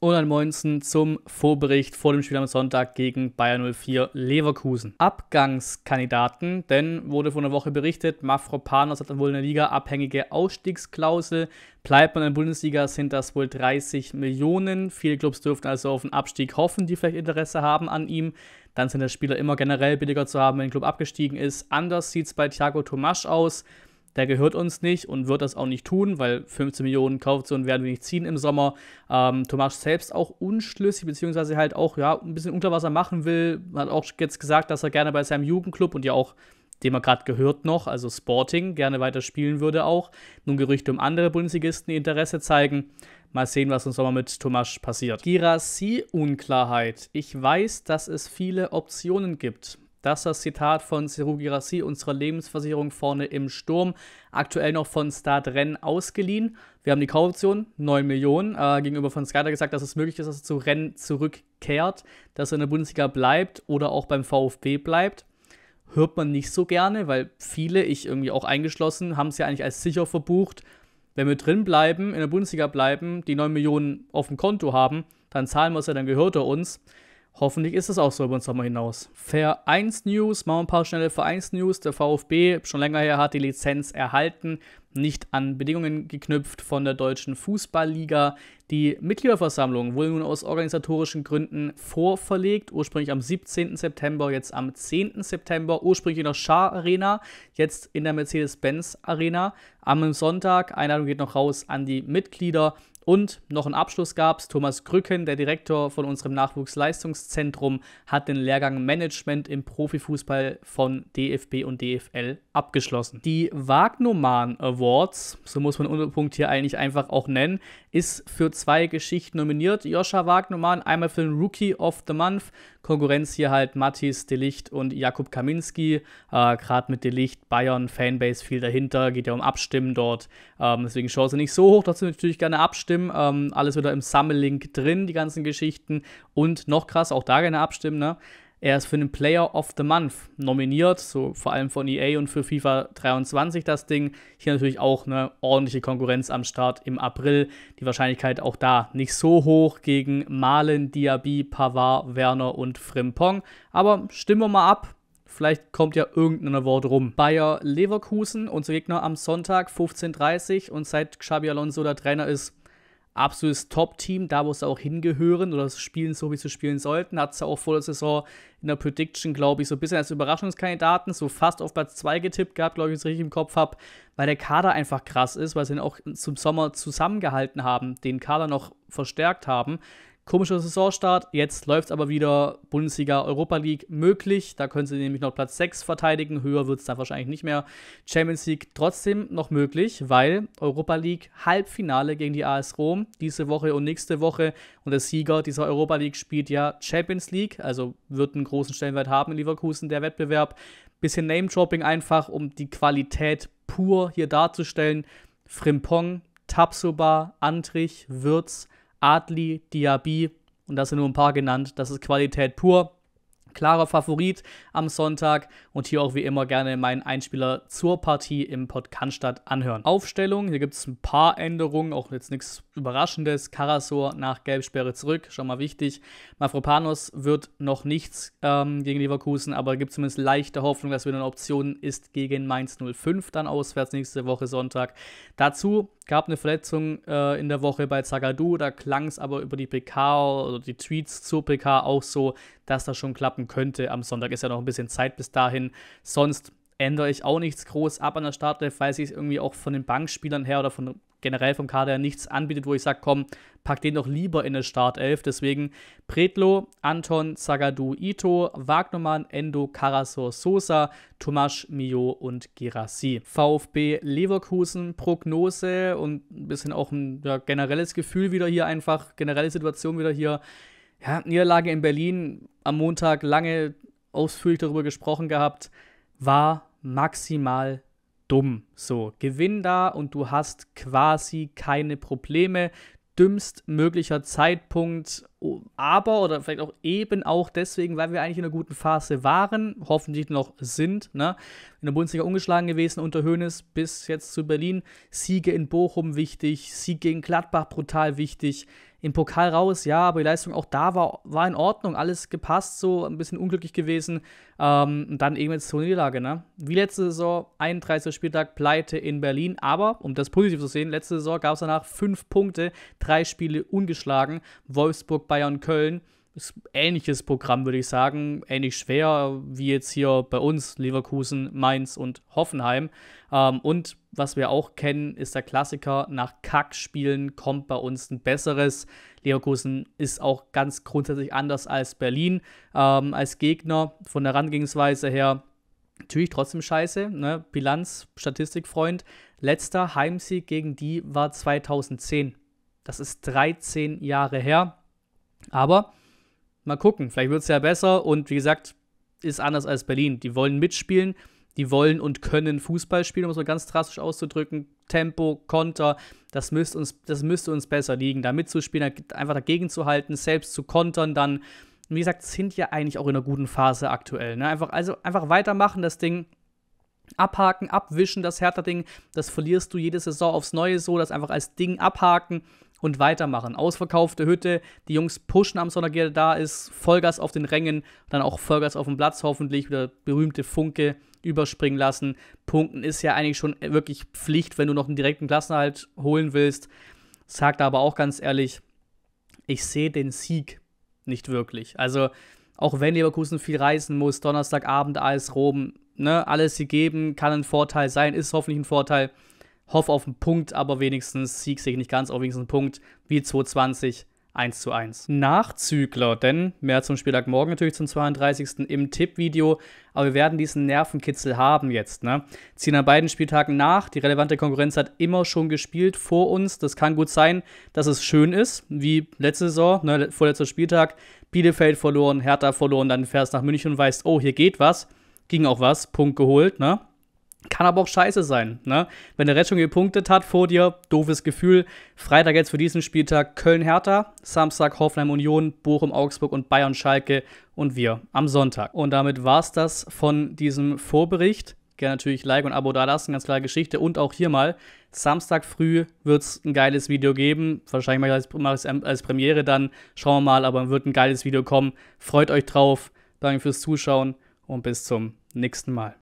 und ein Moinsen zum Vorbericht vor dem Spiel am Sonntag gegen Bayern 04 Leverkusen. Abgangskandidaten, denn wurde vor einer Woche berichtet, Mafropanos hat dann wohl eine Liga-abhängige Ausstiegsklausel. Bleibt man in der Bundesliga, sind das wohl 30 Millionen. Viele Clubs dürften also auf einen Abstieg hoffen, die vielleicht Interesse haben an ihm. Dann sind der Spieler immer generell billiger zu haben, wenn ein Club abgestiegen ist. Anders sieht es bei Thiago Tomasch aus der gehört uns nicht und wird das auch nicht tun, weil 15 Millionen Kaufzonen werden wir nicht ziehen im Sommer. Ähm, Tomasch selbst auch unschlüssig, beziehungsweise halt auch ja, ein bisschen unklar, was er machen will. Hat auch jetzt gesagt, dass er gerne bei seinem Jugendclub und ja auch dem er gerade gehört noch, also Sporting, gerne weiter spielen würde auch. Nun Gerüchte um andere Bundesligisten, die Interesse zeigen. Mal sehen, was im Sommer mit Tomasch passiert. Girassi-Unklarheit. Ich weiß, dass es viele Optionen gibt. Das ist das Zitat von Seru Girassi, unserer Lebensversicherung vorne im Sturm. Aktuell noch von Stadren ausgeliehen. Wir haben die Kaufoption, 9 Millionen. Äh, gegenüber von Skyder gesagt, dass es möglich ist, dass er zu Rennen zurückkehrt, dass er in der Bundesliga bleibt oder auch beim VfB bleibt. Hört man nicht so gerne, weil viele, ich irgendwie auch eingeschlossen, haben es ja eigentlich als sicher verbucht. Wenn wir drin bleiben, in der Bundesliga bleiben, die 9 Millionen auf dem Konto haben, dann zahlen wir es ja, dann gehört er uns. Hoffentlich ist es auch so über den Sommer hinaus. Vereinsnews, machen wir ein paar schnelle Vereinsnews. Der VfB, schon länger her, hat die Lizenz erhalten, nicht an Bedingungen geknüpft von der deutschen Fußballliga. Die Mitgliederversammlung wurde nun aus organisatorischen Gründen vorverlegt, ursprünglich am 17. September, jetzt am 10. September, ursprünglich in der Schar Arena, jetzt in der Mercedes-Benz Arena. Am Sonntag, Einladung geht noch raus an die Mitglieder. Und noch einen Abschluss gab es. Thomas Krücken, der Direktor von unserem Nachwuchsleistungszentrum, hat den Lehrgang Management im Profifußball von DFB und DFL abgeschlossen. Die Wagnoman Awards, so muss man den Punkt hier eigentlich einfach auch nennen, ist für zwei Geschichten nominiert. Joscha Wagnoman einmal für den Rookie of the Month, Konkurrenz hier halt Mattis, Delicht und Jakub Kaminski. Äh, Gerade mit Delicht, Bayern, Fanbase viel dahinter, geht ja um Abstimmen dort. Ähm, deswegen Chance nicht so hoch, trotzdem natürlich gerne abstimmen. Ähm, alles wieder im Sammellink drin, die ganzen Geschichten. Und noch krass, auch da gerne abstimmen, ne? Er ist für den Player of the Month nominiert, so vor allem von EA und für FIFA 23 das Ding. Hier natürlich auch eine ordentliche Konkurrenz am Start im April. Die Wahrscheinlichkeit auch da nicht so hoch gegen Malen, Diaby, Pavard, Werner und Frimpong. Aber stimmen wir mal ab, Vielleicht kommt ja irgendein Wort rum. Bayer Leverkusen, unser Gegner am Sonntag, 15.30 Uhr. Und seit Xabi Alonso der Trainer ist, absolutes Top-Team, da wo sie auch hingehören oder spielen so, wie sie spielen sollten. Hat sie auch vor der Saison in der Prediction, glaube ich, so ein bisschen als Überraschungskandidaten, so fast auf Platz 2 getippt gehabt, glaube ich, wenn ich es richtig im Kopf habe, weil der Kader einfach krass ist, weil sie ihn auch zum Sommer zusammengehalten haben, den Kader noch verstärkt haben. Komischer Saisonstart, jetzt läuft es aber wieder Bundesliga Europa League möglich. Da können sie nämlich noch Platz 6 verteidigen. Höher wird es da wahrscheinlich nicht mehr. Champions League trotzdem noch möglich, weil Europa League Halbfinale gegen die AS Rom diese Woche und nächste Woche. Und der Sieger dieser Europa League spielt ja Champions League, also wird einen großen Stellenwert haben in Leverkusen, der Wettbewerb. Bisschen Name-Dropping einfach, um die Qualität pur hier darzustellen. Frimpong, Tapsoba, Antrich, Würz, Adli, Diaby und das sind nur ein paar genannt. Das ist Qualität pur. Klarer Favorit am Sonntag und hier auch wie immer gerne meinen Einspieler zur Partie im Pod anhören. Aufstellung, hier gibt es ein paar Änderungen, auch jetzt nichts Überraschendes. Karasor nach Gelbsperre zurück, schon mal wichtig. Mafropanos wird noch nichts ähm, gegen Leverkusen, aber gibt zumindest leichte Hoffnung, dass wieder eine Option ist gegen Mainz 05 dann auswärts nächste Woche Sonntag. Dazu gab eine Verletzung äh, in der Woche bei Zagadou, da klang es aber über die PK oder die Tweets zur PK auch so, dass das schon klappen könnte am Sonntag. Ist ja noch ein bisschen Zeit bis dahin. Sonst ändere ich auch nichts groß ab an der Startelf, weil sich irgendwie auch von den Bankspielern her oder von generell vom Kader her nichts anbietet, wo ich sage, komm, pack den doch lieber in eine Startelf. Deswegen Predlo, Anton, Zagadou, Ito, Wagnermann, Endo, Karasor, Sosa, Tomasz, Mio und Girassi. VfB Leverkusen, Prognose und ein bisschen auch ein ja, generelles Gefühl wieder hier einfach, generelle Situation wieder hier. Ja, Niederlage in Berlin am Montag lange ausführlich darüber gesprochen gehabt. War maximal dumm. So, gewinn da und du hast quasi keine Probleme. Dümmst möglicher Zeitpunkt aber oder vielleicht auch eben auch deswegen, weil wir eigentlich in einer guten Phase waren, hoffentlich noch sind, ne? in der Bundesliga ungeschlagen gewesen unter Hoeneß bis jetzt zu Berlin, Siege in Bochum wichtig, Sieg gegen Gladbach brutal wichtig, im Pokal raus, ja, aber die Leistung auch da war, war in Ordnung, alles gepasst, so ein bisschen unglücklich gewesen ähm, und dann eben jetzt zur Niederlage, ne? Wie letzte Saison, 31. Spieltag, Pleite in Berlin, aber, um das positiv zu sehen, letzte Saison gab es danach fünf Punkte, drei Spiele ungeschlagen, Wolfsburg Bayern Köln. Ist ähnliches Programm, würde ich sagen. Ähnlich schwer wie jetzt hier bei uns Leverkusen, Mainz und Hoffenheim. Ähm, und was wir auch kennen, ist der Klassiker, nach Kackspielen kommt bei uns ein besseres. Leverkusen ist auch ganz grundsätzlich anders als Berlin ähm, als Gegner von der Herangehensweise her. Natürlich trotzdem scheiße, ne? Bilanz, Statistikfreund. Letzter Heimsieg gegen die war 2010. Das ist 13 Jahre her. Aber mal gucken, vielleicht wird es ja besser und wie gesagt, ist anders als Berlin. Die wollen mitspielen, die wollen und können Fußball spielen, um es mal ganz drastisch auszudrücken. Tempo, Konter, das müsste uns, das müsste uns besser liegen. Da mitzuspielen, einfach dagegen zu halten, selbst zu kontern, dann, wie gesagt, sind ja eigentlich auch in einer guten Phase aktuell. Ne? Einfach, also einfach weitermachen, das Ding abhaken, abwischen, das härter ding das verlierst du jede Saison aufs Neue so, das einfach als Ding abhaken und weitermachen. Ausverkaufte Hütte, die Jungs pushen am Sonntag, jeder da ist, Vollgas auf den Rängen, dann auch Vollgas auf dem Platz hoffentlich, wieder berühmte Funke überspringen lassen. Punkten ist ja eigentlich schon wirklich Pflicht, wenn du noch einen direkten Klassenhalt holen willst. Sagt aber auch ganz ehrlich, ich sehe den Sieg nicht wirklich. Also, auch wenn Leverkusen viel reißen muss, Donnerstagabend AS Roben, ne, alles gegeben, kann ein Vorteil sein, ist hoffentlich ein Vorteil hoffe auf einen Punkt, aber wenigstens Sieg sehe ich nicht ganz, aber wenigstens einen Punkt wie 220. 1 zu 1. Nachzügler, denn mehr zum Spieltagmorgen natürlich zum 32. im Tippvideo, aber wir werden diesen Nervenkitzel haben jetzt. Ne? Ziehen an beiden Spieltagen nach, die relevante Konkurrenz hat immer schon gespielt vor uns. Das kann gut sein, dass es schön ist, wie letzte Saison, ne, vorletzter Spieltag, Bielefeld verloren, Hertha verloren, dann fährst nach München und weißt, oh, hier geht was. Ging auch was, Punkt geholt, ne? Kann aber auch scheiße sein, ne? Wenn der Red schon gepunktet hat vor dir, doofes Gefühl. Freitag jetzt für diesen Spieltag Köln-Hertha, Samstag Hoffenheim Union, Bochum-Augsburg und Bayern-Schalke und wir am Sonntag. Und damit war es das von diesem Vorbericht. Gerne natürlich Like und Abo dalassen, ganz klare Geschichte. Und auch hier mal, Samstag früh wird es ein geiles Video geben. Wahrscheinlich mache ich es als, als, als Premiere dann. Schauen wir mal, aber wird ein geiles Video kommen. Freut euch drauf. Danke fürs Zuschauen und bis zum nächsten Mal.